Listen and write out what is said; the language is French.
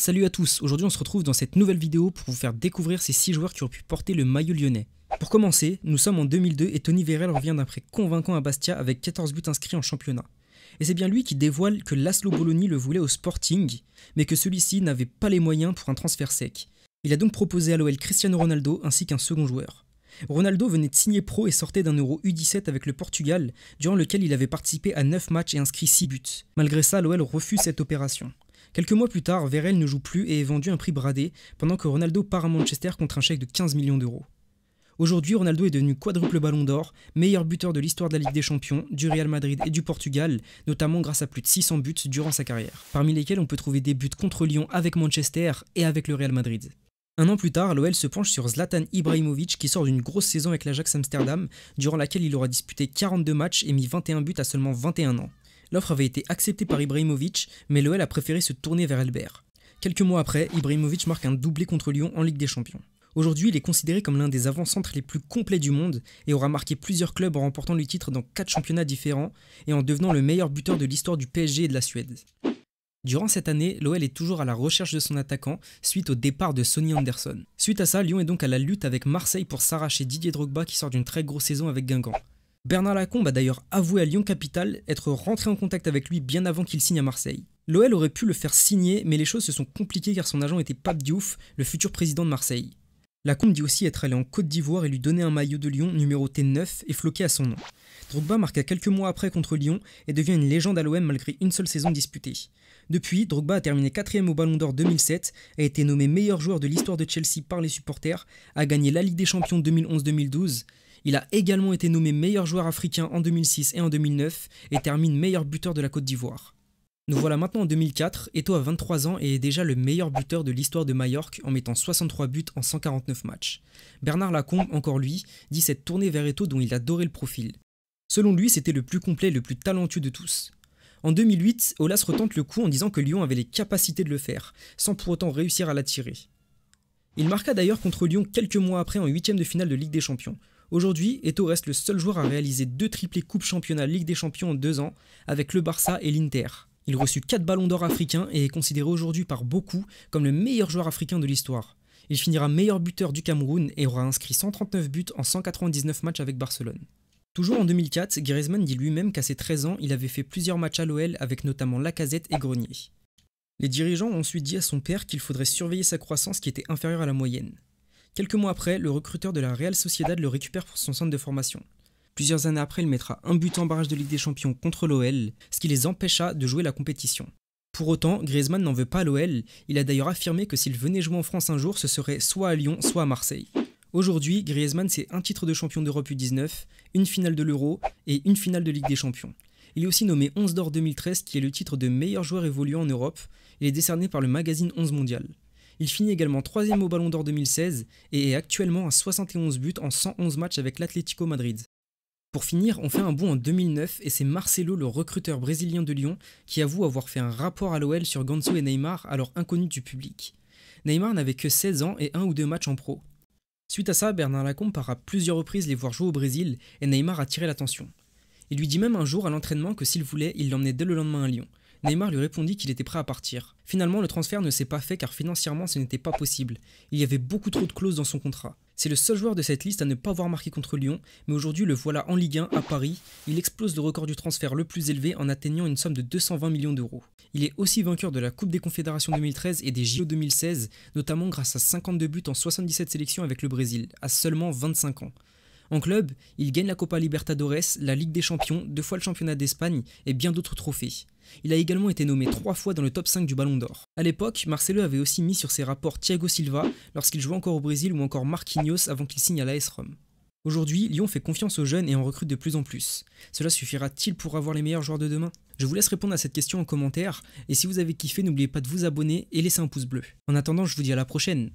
Salut à tous, aujourd'hui on se retrouve dans cette nouvelle vidéo pour vous faire découvrir ces 6 joueurs qui ont pu porter le maillot lyonnais. Pour commencer, nous sommes en 2002 et Tony Vérel revient d'un prêt convaincant à Bastia avec 14 buts inscrits en championnat. Et c'est bien lui qui dévoile que Laszlo Bologna le voulait au Sporting, mais que celui-ci n'avait pas les moyens pour un transfert sec. Il a donc proposé à l'OL Cristiano Ronaldo ainsi qu'un second joueur. Ronaldo venait de signer pro et sortait d'un Euro U17 avec le Portugal, durant lequel il avait participé à 9 matchs et inscrit 6 buts. Malgré ça, l'OL refuse cette opération. Quelques mois plus tard, Vérel ne joue plus et est vendu un prix bradé, pendant que Ronaldo part à Manchester contre un chèque de 15 millions d'euros. Aujourd'hui, Ronaldo est devenu quadruple ballon d'or, meilleur buteur de l'histoire de la Ligue des Champions, du Real Madrid et du Portugal, notamment grâce à plus de 600 buts durant sa carrière, parmi lesquels on peut trouver des buts contre Lyon avec Manchester et avec le Real Madrid. Un an plus tard, l'OL se penche sur Zlatan Ibrahimovic qui sort d'une grosse saison avec l'Ajax Amsterdam, durant laquelle il aura disputé 42 matchs et mis 21 buts à seulement 21 ans. L'offre avait été acceptée par Ibrahimovic, mais l'OL a préféré se tourner vers Albert. Quelques mois après, Ibrahimovic marque un doublé contre Lyon en Ligue des Champions. Aujourd'hui, il est considéré comme l'un des avant-centres les plus complets du monde et aura marqué plusieurs clubs en remportant le titre dans quatre championnats différents et en devenant le meilleur buteur de l'histoire du PSG et de la Suède. Durant cette année, l'OL est toujours à la recherche de son attaquant suite au départ de Sonny Anderson. Suite à ça, Lyon est donc à la lutte avec Marseille pour s'arracher Didier Drogba qui sort d'une très grosse saison avec Guingamp. Bernard Lacombe a d'ailleurs avoué à Lyon Capital être rentré en contact avec lui bien avant qu'il signe à Marseille. L'OL aurait pu le faire signer, mais les choses se sont compliquées car son agent était Pape Diouf, le futur président de Marseille. Lacombe dit aussi être allé en Côte d'Ivoire et lui donner un maillot de Lyon numéro t 9 et floqué à son nom. Drogba marqua quelques mois après contre Lyon et devient une légende à l'OM malgré une seule saison disputée. Depuis, Drogba a terminé 4 au Ballon d'Or 2007, a été nommé meilleur joueur de l'histoire de Chelsea par les supporters, a gagné la Ligue des Champions 2011-2012 il a également été nommé meilleur joueur africain en 2006 et en 2009 et termine meilleur buteur de la Côte d'Ivoire. Nous voilà maintenant en 2004, Eto a 23 ans et est déjà le meilleur buteur de l'histoire de Majorque en mettant 63 buts en 149 matchs. Bernard Lacombe, encore lui, dit cette tournée vers Eto dont il adorait le profil. Selon lui, c'était le plus complet et le plus talentueux de tous. En 2008, Olas retente le coup en disant que Lyon avait les capacités de le faire, sans pour autant réussir à l'attirer. Il marqua d'ailleurs contre Lyon quelques mois après en huitième de finale de Ligue des Champions, Aujourd'hui, Eto reste le seul joueur à réaliser deux triplés Coupe Championnat Ligue des Champions en deux ans, avec le Barça et l'Inter. Il reçut quatre ballons d'or africains et est considéré aujourd'hui par beaucoup comme le meilleur joueur africain de l'histoire. Il finira meilleur buteur du Cameroun et aura inscrit 139 buts en 199 matchs avec Barcelone. Toujours en 2004, Griezmann dit lui-même qu'à ses 13 ans, il avait fait plusieurs matchs à l'OL avec notamment Lacazette et Grenier. Les dirigeants ont ensuite dit à son père qu'il faudrait surveiller sa croissance qui était inférieure à la moyenne. Quelques mois après, le recruteur de la Real Sociedad le récupère pour son centre de formation. Plusieurs années après, il mettra un but en barrage de Ligue des Champions contre l'OL, ce qui les empêcha de jouer la compétition. Pour autant, Griezmann n'en veut pas à l'OL, il a d'ailleurs affirmé que s'il venait jouer en France un jour, ce serait soit à Lyon, soit à Marseille. Aujourd'hui, Griezmann, c'est un titre de champion d'Europe U19, une finale de l'Euro et une finale de Ligue des Champions. Il est aussi nommé 11 d'or 2013, qui est le titre de meilleur joueur évoluant en Europe. Il est décerné par le magazine 11 mondial. Il finit également troisième au Ballon d'Or 2016 et est actuellement à 71 buts en 111 matchs avec l'Atlético Madrid. Pour finir, on fait un bond en 2009 et c'est Marcelo, le recruteur brésilien de Lyon, qui avoue avoir fait un rapport à l'OL sur Ganso et Neymar, alors inconnu du public. Neymar n'avait que 16 ans et un ou deux matchs en pro. Suite à ça, Bernard Lacombe part à plusieurs reprises les voir jouer au Brésil et Neymar a tiré l'attention. Il lui dit même un jour à l'entraînement que s'il voulait, il l'emmenait dès le lendemain à Lyon. Neymar lui répondit qu'il était prêt à partir. Finalement, le transfert ne s'est pas fait car financièrement ce n'était pas possible. Il y avait beaucoup trop de clauses dans son contrat. C'est le seul joueur de cette liste à ne pas avoir marqué contre Lyon, mais aujourd'hui le voilà en Ligue 1 à Paris. Il explose le record du transfert le plus élevé en atteignant une somme de 220 millions d'euros. Il est aussi vainqueur de la Coupe des Confédérations 2013 et des JO 2016, notamment grâce à 52 buts en 77 sélections avec le Brésil, à seulement 25 ans. En club, il gagne la Copa Libertadores, la Ligue des Champions, deux fois le championnat d'Espagne et bien d'autres trophées. Il a également été nommé trois fois dans le top 5 du Ballon d'Or. À l'époque, Marcelo avait aussi mis sur ses rapports Thiago Silva lorsqu'il jouait encore au Brésil ou encore Marquinhos avant qu'il signe à l'AS Rome. Aujourd'hui, Lyon fait confiance aux jeunes et en recrute de plus en plus. Cela suffira-t-il pour avoir les meilleurs joueurs de demain Je vous laisse répondre à cette question en commentaire, et si vous avez kiffé, n'oubliez pas de vous abonner et laisser un pouce bleu. En attendant, je vous dis à la prochaine